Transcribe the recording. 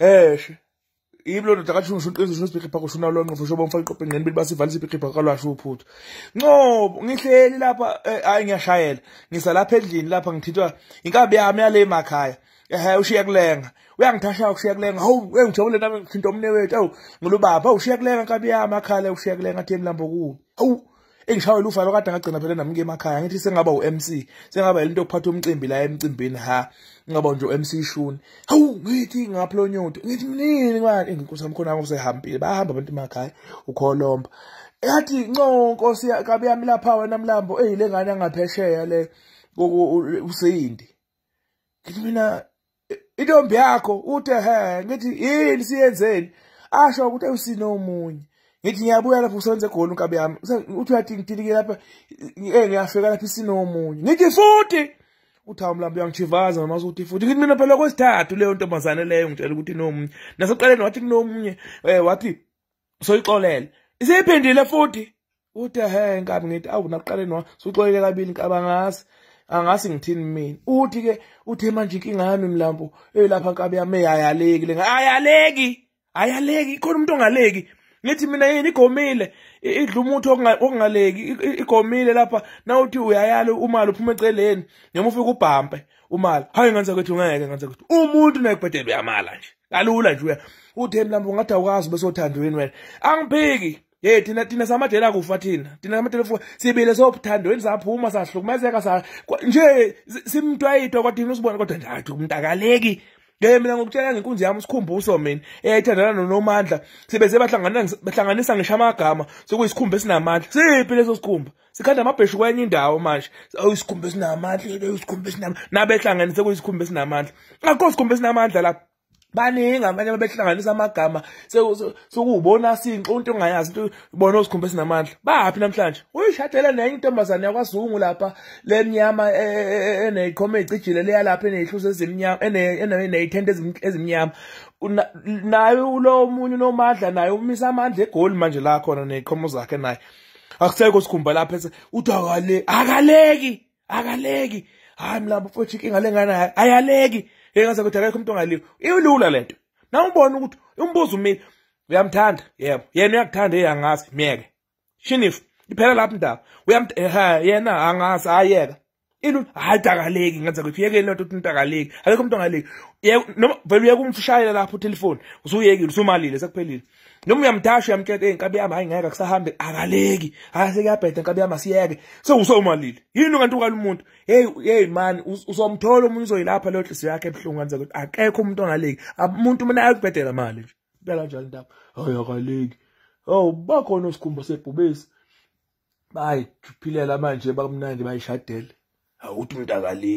Eish. Iblodo takathi usho inqinzo usho isibhiqi phakho shona lo nqofo shoba umfana iqophe ngene bese ivalise ibhiqi phakho kalwasho uphuthu. Nqobo ngihleli lapha hayi eh, ngiyashayela. Ngisa lapha endlini lapha ngithithwa inkabi yami yale emakhaya. Ehhe ushiya kulenga. Uyangithasha ukushiya kulenga. Hawu engijabule eh, nami ngithinta omnewethu. Hawu ngilubaba ushiya kulenga inkabi yami akhala ushiya kulenga athi emlambo kuwo. Hawu engishawela ufalo kade ngagcina phela nami ngemakhaya ngithi sengaba u-MC sengaba lento okuphatha umcimbi la emcimbini ha ngaba nje u-MC Shuni hawu ngithi ngaplonyonto ngithi mnini manje inkosi yami khona ngosehambile bahamba abantu emakhaya uKholomba yathi nco nkosi kabe yami lapha wena mlambo eyi le ngane angaphesheya le useyindi ngithi mina intombi yakho uthe he ngithi yini siyenzeni asho ukuthi usinomunye ngithi ngiyabuya lapho usebenze egoli unkabi yami uthi uyatingitilike lapha eh ngiyafika lapha isinomunye ngithi futhi uthi hawu mlambi uyangichivaza noma uthi futhi ngithi mina phela kwesithathu leyo ntombazane leyo ngitshela ukuthi nomunye naseqaleni wathi kunomunye eh wathi soyixolele iseyiphendile futhi uthi ehe nkabi ngithi awu nakuqaleni wa soyixolele kabili nkaba ngasi angasi ngithini mina uthi ke uthe manje inkinga yami mlambo eyilapha eh, nkabi yami eyayaleki le ayaleki ayaleki khona umuntu ongaleki ngithi mina yini igomile idla umuthi okungaleki igomile lapha nawuthi uyayala umali uphuma eceleni noma ufike ubhampe umali hayi nganze kwethu ngeke nganze kwethu umuntu nekubhedela uyamala nje kalula nje uthe mlambe ungathi awukazi bese uthanda wena wena angiphiki Hey thina thina samadela kufa thina thina samadela kufa sibile sobuthandweni saphuma sahlukumezeka sa nje simntwayitwa kwathi usibona kodwa nje hayi umntakaleki ke mina ngokutshela ngenkunzi yami usikhumbuso mina eyayithandana nonomandla sibeze bahlanganisa ngisho amagama sokuyisikhumba esinamandla siphi leso sikhumba sikhanda amabheshu kwenye indawo manje uyisikhumba esinamandla uyisikhumba esinamandla nabehlanganise kuyisikhumba esinamandla akho sikhumba esinamandla lapha baningi abanye ababehlanganisa amagama sekuwubonasi inqo into ongayazi into bona ozikhumbe sinamandla baphi namhlanje uyishadela nenye intombazane yakwazungu lapha lenyama eney'qhomo e, e, e, ey'cijile leyalapha eney'hluzi ezimnyama eney'thente ezimnyama naye lo munye unomandla naye umisa amandla egoli manje la khona ney'qhomo zakhe naye akusekho sikhumba lapha uthi akaleki akaleki akaleki hhayi mlambo futhi inkinga lenganayo ayaleki yeke ngizakuthi akekho umuntu ongaliwe ilula lento nawubona ukuthi umbuzo umile uyamthanda yebo yena uyakuthanda ye angazi miyeke shinifu iphela lapho mdaba yena angazi ayeka ini hayi takaleki ngathi akuthi uyekele lento uthi intakaleki akekho umuntu angaleki noma vele uyeke umshayela lapho utelefoni usuyekile usumalile sekuphelile noma uyamdasha uyamtshela eyi nkabi yami hayi ngeke akusahambe akaleki hayi sekuyabheda nkabi yami asiyeke sewusomalile yini kanti ukala umuntu heyi yeyi mani uzomthola omunye uzoyilapha leyo nhliziyo yakhe ebuhlungu kanti zakuthi akekho umuntu ongaleki umuntu mina ayakubhedela mali nje impela njani ndaba hayi akaleki ow oh, bakhona isikhumba sebhubesi bayiphilela manje bakumnandi bayishadele awuthi ah, mntakale